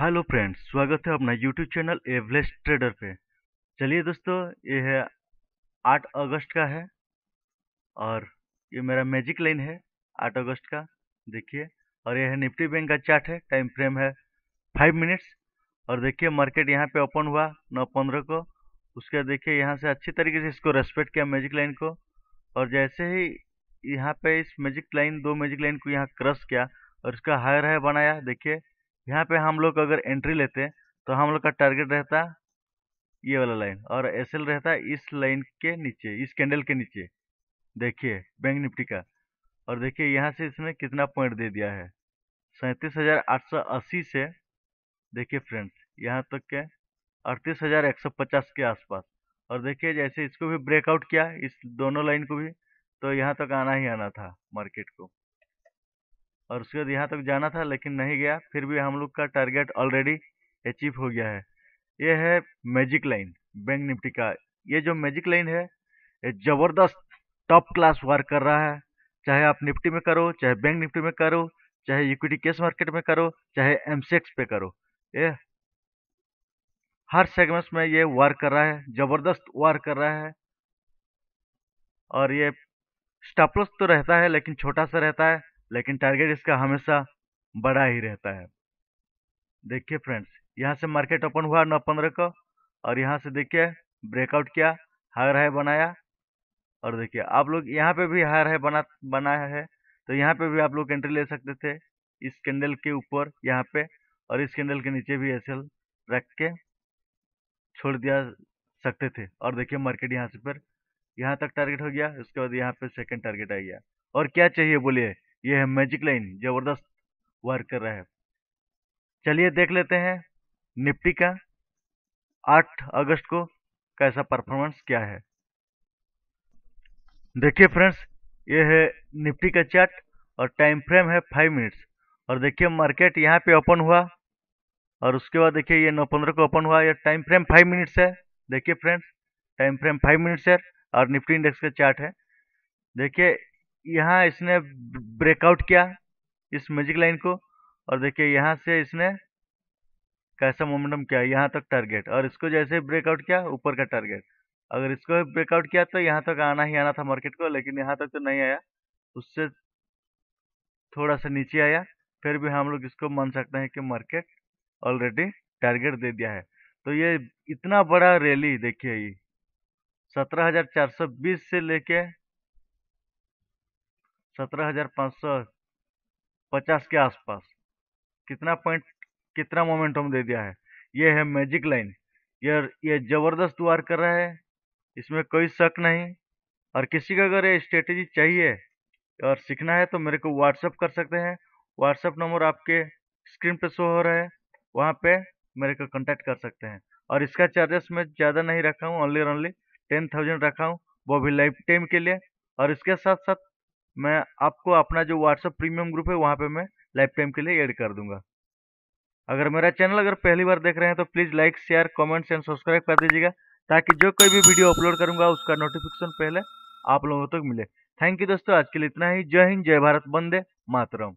hello friends स्वागत है अपना यूट्यूब चैनल एवरेस्ट ट्रेडर पे चलिए दोस्तों ये है आठ अगस्त का है और ये मेरा मैजिक लाइन है आठ अगस्त का देखिए और ये है निफ्टी बैंक का चार्ट है टाइम फ्रेम है फाइव मिनट्स और देखिए मार्केट यहाँ पे ओपन हुआ नौ पंद्रह को उसके देखिए यहाँ से अच्छी तरीके से इसको रेस्पेक्ट किया मैजिक लाइन को और जैसे ही यहाँ पे इस मैजिक लाइन दो मैजिक लाइन को यहाँ क्रस किया और इसका हायर है बनाया देखिए यहाँ पे हम लोग अगर एंट्री लेते तो हम लोग का टारगेट रहता ये वाला लाइन और एस एल रहता इस लाइन के नीचे इस कैंडल के नीचे देखिए बैंक निफ्टी का और देखिए यहाँ से इसने कितना पॉइंट दे दिया है सैंतीस हजार आठ सौ अस्सी से देखिए फ्रेंड्स यहाँ तक के अड़तीस हजार एक सौ पचास के आसपास और देखिए जैसे इसको भी ब्रेकआउट किया इस दोनों लाइन को भी तो यहाँ तक आना ही आना था मार्केट को और उसके बाद यहाँ तक जाना था लेकिन नहीं गया फिर भी हम लोग का टारगेट ऑलरेडी अचीव हो गया है ये है मैजिक लाइन बैंक निफ्टी का ये जो मैजिक लाइन है ये जबरदस्त टॉप क्लास वर्क कर रहा है चाहे आप निफ्टी में करो चाहे बैंक निफ्टी में करो चाहे इक्विटी कैश मार्केट में करो चाहे एमसेक्स पे करो ये हर सेगमेंट्स में ये वार कर रहा है जबरदस्त वार कर रहा है और ये स्टॉपलस तो रहता है लेकिन छोटा सा रहता है लेकिन टारगेट इसका हमेशा बड़ा ही रहता है देखिए फ्रेंड्स यहाँ से मार्केट ओपन हुआ नौ पंद्रह को और यहाँ से देखिए ब्रेकआउट किया हायर हाई बनाया और देखिए आप लोग यहाँ पे भी हायर हाई बना बनाया है तो यहाँ पे भी आप लोग एंट्री ले सकते थे इस कैंडल के ऊपर यहाँ पे और इस कैंडल के नीचे भी एस रख के छोड़ दिया सकते थे और देखिए मार्केट यहाँ से फिर यहाँ तक टारगेट हो गया उसके बाद यहाँ पे सेकंड टारगेट आ गया और क्या चाहिए बोलिए ये है मैजिक लाइन जबरदस्त वर्क कर रहा है चलिए देख लेते हैं निफ्टी का 8 अगस्त को कैसा परफॉर्मेंस क्या है देखिए फ्रेंड्स ये है निफ्टी का चार्ट और टाइम फ्रेम है फाइव मिनट्स और देखिए मार्केट यहाँ पे ओपन हुआ और उसके बाद देखिए ये नौ पंद्रह को ओपन हुआ यह टाइम फ्रेम फाइव मिनट्स है देखिए friends time frame five minutes है और निफ्टी इंडेक्स का चार्ट है देखिए यहाँ इसने ब्रेकआउट किया इस मैजिक लाइन को और देखिए यहाँ से इसने कैसा मोमेंटम किया यहाँ तक टारगेट और इसको जैसे ब्रेकआउट किया ऊपर का टारगेट अगर इसको ब्रेकआउट किया तो यहाँ तक आना ही आना था मार्केट को लेकिन यहाँ तक तो नहीं आया उससे थोड़ा सा नीचे आया फिर भी हम लोग इसको मान सकते हैं कि मार्केट ऑलरेडी टारगेट दे दिया है तो ये इतना बड़ा रैली देखिए ये बीस से लेके सत्रह हजार पाँच सौ पचास के आसपास कितना पॉइंट कितना मोमेंटम दे दिया है यह है मैजिक लाइन यह ये जबरदस्त वार कर रहा है इसमें कोई शक नहीं और किसी का अगर ये स्ट्रेटेजी चाहिए और सीखना है तो मेरे को व्हाट्सअप कर सकते हैं व्हाट्सअप नंबर आपके स्क्रीन पे शो हो रहा है वहाँ पे मेरे को कांटेक्ट कर सकते हैं और इसका चार्जेस मैं ज़्यादा नहीं रखा हूँ ओनली ओनली टेन थाउजेंड रखा हूँ वो भी लाइफ टाइम के लिए और इसके साथ साथ मैं आपको अपना जो व्हाट्सएप प्रीमियम ग्रुप है वहाँ पे मैं लाइफ टाइम के लिए ऐड कर दूंगा अगर मेरा चैनल अगर पहली बार देख रहे हैं तो please like share comments and subscribe कर दीजिएगा ताकि जो कोई भी वीडियो अपलोड करूंगा उसका नोटिफिकेशन पहले आप लोगों तक तो मिले थैंक यू दोस्तों आज के लिए इतना ही जय हिंद जय भारत बंदे मातरम